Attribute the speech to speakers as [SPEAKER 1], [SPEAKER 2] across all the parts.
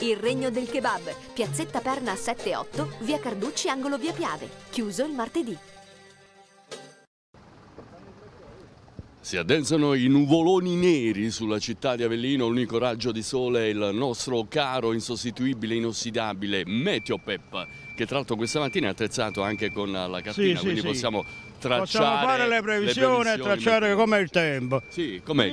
[SPEAKER 1] Il Regno del Kebab, piazzetta Perna 78, via Carducci, angolo via Piave. Chiuso il martedì. Si addensano i nuvoloni neri sulla città di Avellino, l'unico raggio di sole è il nostro caro, insostituibile, inossidabile Meteopep, che tra l'altro questa mattina è attrezzato anche con la cartina, sì, quindi sì, possiamo sì. tracciare Possiamo fare le previsioni, e tracciare com'è il tempo. Sì, com'è?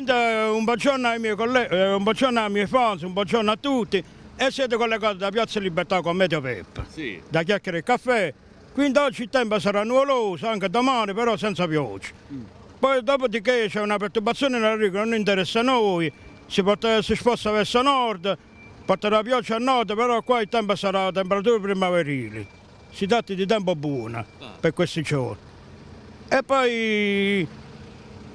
[SPEAKER 2] un bacione ai miei colleghi, eh, un bacione ai miei fans, un bacione a tutti e siete collegati da Piazza Libertà con Meteo Peppa, sì. da Chiacchiere e Caffè, quindi oggi il tempo sarà nuvoloso, anche domani però senza pioggia. Mm. Poi dopodiché c'è una perturbazione nella riga, non interessa a noi, si, porta, si sposta verso nord, porterà pioggia a nord, però qua il tempo sarà a temperature primaverili. Si tratta di tempo buono ah. per questi giorni. E poi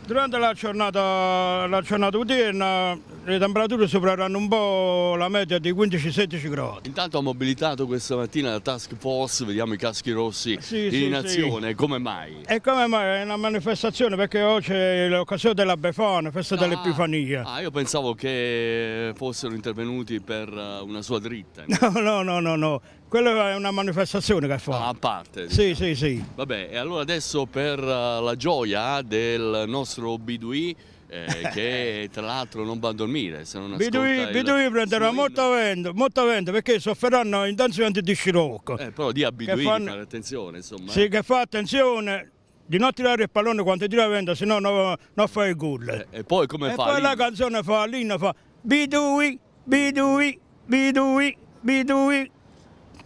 [SPEAKER 2] Durante la giornata, la giornata odierna le temperature supereranno un po' la media di 15-16 gradi.
[SPEAKER 1] Intanto ha mobilitato questa mattina la task force, vediamo i caschi rossi sì, in sì, azione, sì. come mai?
[SPEAKER 2] E come mai? È una manifestazione perché oggi è l'occasione della Befana, festa ah, dell'Epifania.
[SPEAKER 1] Ah, io pensavo che fossero intervenuti per eh, una sua dritta.
[SPEAKER 2] No, no, no, no, no, quella è una manifestazione che fa. Ah, a parte? Diciamo. Sì, sì, sì.
[SPEAKER 1] Vabbè, e allora adesso per eh, la gioia del nostro Bidui, eh, che tra l'altro non va a dormire se non Bidui, il... Bidui prenderà Suino.
[SPEAKER 2] molto vento, molto vento perché soffriranno intanto di scirocco.
[SPEAKER 1] Eh, però di a Bidui fanno... fare attenzione insomma. Sì,
[SPEAKER 2] eh. che fa attenzione di non tirare il pallone quando tira vento, se no non fa il gol.
[SPEAKER 1] Eh, e poi come e fa? E poi la
[SPEAKER 2] canzone fa, l'inno fa Bidui, Bidui, Bidui, Bidui.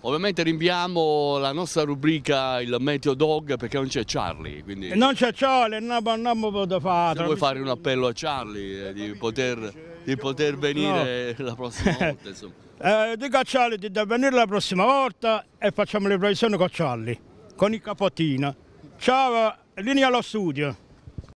[SPEAKER 1] Ovviamente rinviamo la nostra rubrica il Meteo Dog perché non c'è Charlie. Quindi... Non
[SPEAKER 2] c'è Charlie, non, non mi fare. Se vuoi
[SPEAKER 1] fare un appello a Charlie eh, di, poter, di poter venire no. la prossima volta. Insomma.
[SPEAKER 2] eh, dico a Charlie di venire la prossima volta e facciamo le previsioni con Charlie, con il capotino. Ciao, linea allo studio.